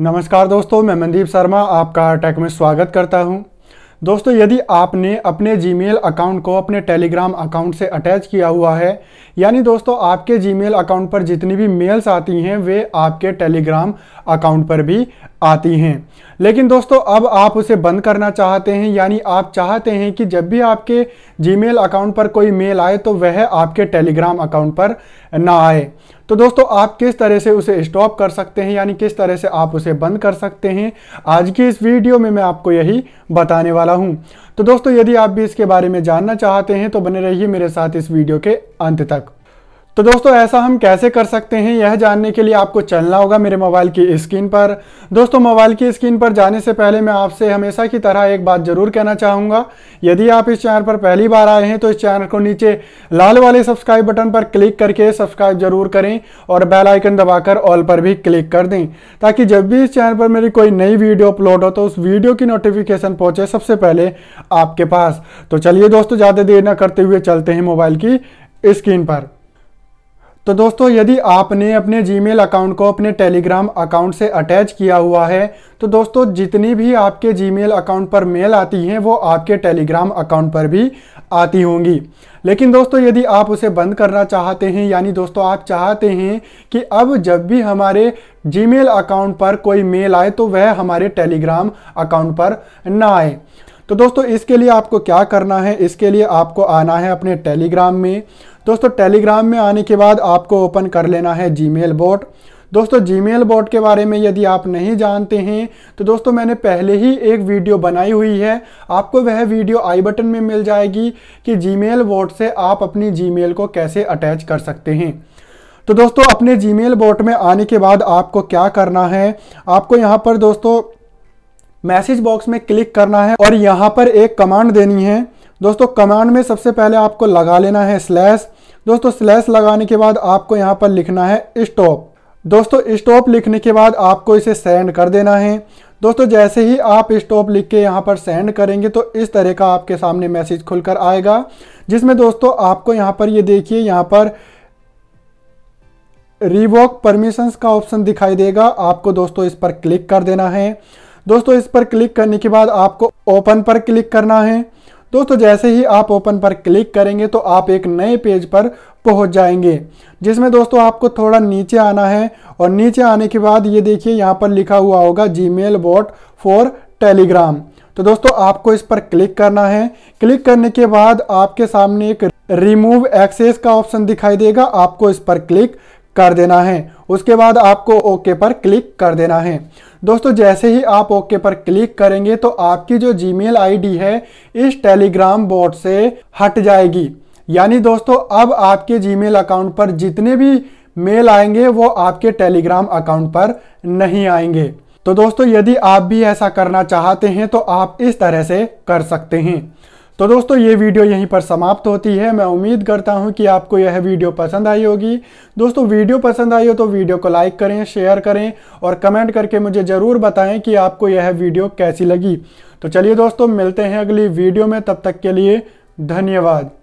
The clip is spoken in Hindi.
नमस्कार दोस्तों मैं मनदीप शर्मा आपका टेक में स्वागत करता हूं। दोस्तों यदि आपने अपने जीमेल अकाउंट को अपने टेलीग्राम अकाउंट से अटैच किया हुआ है यानी दोस्तों आपके जीमेल अकाउंट पर जितनी भी मेल्स आती हैं वे आपके टेलीग्राम अकाउंट पर भी आती हैं लेकिन दोस्तों अब आप उसे बंद करना चाहते हैं यानी आप चाहते हैं कि जब भी आपके जीमेल अकाउंट पर कोई मेल आए तो वह आपके टेलीग्राम अकाउंट पर ना आए तो दोस्तों आप किस तरह से उसे स्टॉप कर सकते हैं यानी किस तरह से आप उसे बंद कर सकते हैं आज की इस वीडियो में मैं आपको यही बताने वाला हूं तो दोस्तों यदि आप भी इसके बारे में जानना चाहते हैं तो बने रहिए मेरे साथ इस वीडियो के अंत तक तो दोस्तों ऐसा हम कैसे कर सकते हैं यह जानने के लिए आपको चलना होगा मेरे मोबाइल की स्क्रीन पर दोस्तों मोबाइल की स्क्रीन पर जाने से पहले मैं आपसे हमेशा की तरह एक बात ज़रूर कहना चाहूँगा यदि आप इस चैनल पर पहली बार आए हैं तो इस चैनल को नीचे लाल वाले सब्सक्राइब बटन पर क्लिक करके सब्सक्राइब जरूर करें और बेलाइकन दबाकर ऑल पर भी क्लिक कर दें ताकि जब भी इस चैनल पर मेरी कोई नई वीडियो अपलोड हो तो उस वीडियो की नोटिफिकेशन पहुँचे सबसे पहले आपके पास तो चलिए दोस्तों ज़्यादा देर न करते हुए चलते हैं मोबाइल की स्क्रीन पर तो दोस्तों यदि आपने अपने जीमेल अकाउंट को अपने टेलीग्राम अकाउंट से अटैच किया हुआ है तो दोस्तों जितनी भी आपके जीमेल अकाउंट पर मेल आती हैं वो आपके टेलीग्राम अकाउंट पर भी आती होंगी लेकिन दोस्तों यदि आप उसे बंद करना चाहते हैं यानी दोस्तों आप चाहते हैं कि अब जब भी हमारे जीमेल अकाउंट पर कोई मेल आए तो वह हमारे टेलीग्राम अकाउंट पर ना आए तो दोस्तों इसके लिए आपको क्या करना है इसके लिए आपको आना है अपने टेलीग्राम में दोस्तों टेलीग्राम में आने के बाद आपको ओपन कर लेना है मेल बोट दोस्तों मेल बोट के बारे में यदि आप नहीं जानते हैं तो दोस्तों मैंने पहले ही एक वीडियो बनाई हुई है आपको वह वीडियो आई बटन में मिल जाएगी कि मेल बोट से आप अपनी मेल को कैसे अटैच कर सकते हैं तो दोस्तों अपने मेल बोट में आने के बाद आपको क्या करना है आपको यहाँ पर दोस्तों मैसेज बॉक्स में क्लिक करना है और यहाँ पर एक कमांड देनी है दोस्तों कमांड में सबसे पहले आपको लगा लेना है स्लैश दोस्तों स्लैश लगाने के बाद आपको यहाँ पर लिखना है स्टॉप दोस्तों स्टॉप लिखने के बाद आपको इसे सेंड कर देना है दोस्तों जैसे ही आप स्टॉप लिख के यहाँ पर सेंड करेंगे तो इस तरह का आपके सामने मैसेज खुलकर आएगा जिसमें दोस्तों आपको यहाँ पर ये यह देखिए यहाँ पर रिवॉक परमिशंस का ऑप्शन दिखाई देगा आपको दोस्तों इस पर क्लिक कर देना है दोस्तों इस पर क्लिक करने के बाद आपको ओपन पर क्लिक करना है दोस्तों जैसे ही आप ओपन पर क्लिक करेंगे तो आप एक नए पेज पर पहुंच जाएंगे जिसमें दोस्तों आपको थोड़ा नीचे आना है और नीचे आने के बाद ये देखिए यहाँ पर लिखा हुआ होगा Gmail bot for Telegram तो दोस्तों आपको इस पर क्लिक करना है क्लिक करने के बाद आपके सामने एक रिमूव एक्सेस का ऑप्शन दिखाई देगा आपको इस पर क्लिक कर देना है उसके बाद आपको ओके पर क्लिक कर देना है दोस्तों जैसे ही आप ओके पर क्लिक करेंगे तो आपकी जो जी मेल है इस टेलीग्राम बोर्ड से हट जाएगी यानी दोस्तों अब आपके जी अकाउंट पर जितने भी मेल आएंगे वो आपके टेलीग्राम अकाउंट पर नहीं आएंगे तो दोस्तों यदि आप भी ऐसा करना चाहते हैं तो आप इस तरह से कर सकते हैं तो दोस्तों ये वीडियो यहीं पर समाप्त होती है मैं उम्मीद करता हूँ कि आपको यह वीडियो पसंद आई होगी दोस्तों वीडियो पसंद आई हो तो वीडियो को लाइक करें शेयर करें और कमेंट करके मुझे ज़रूर बताएं कि आपको यह वीडियो कैसी लगी तो चलिए दोस्तों मिलते हैं अगली वीडियो में तब तक के लिए धन्यवाद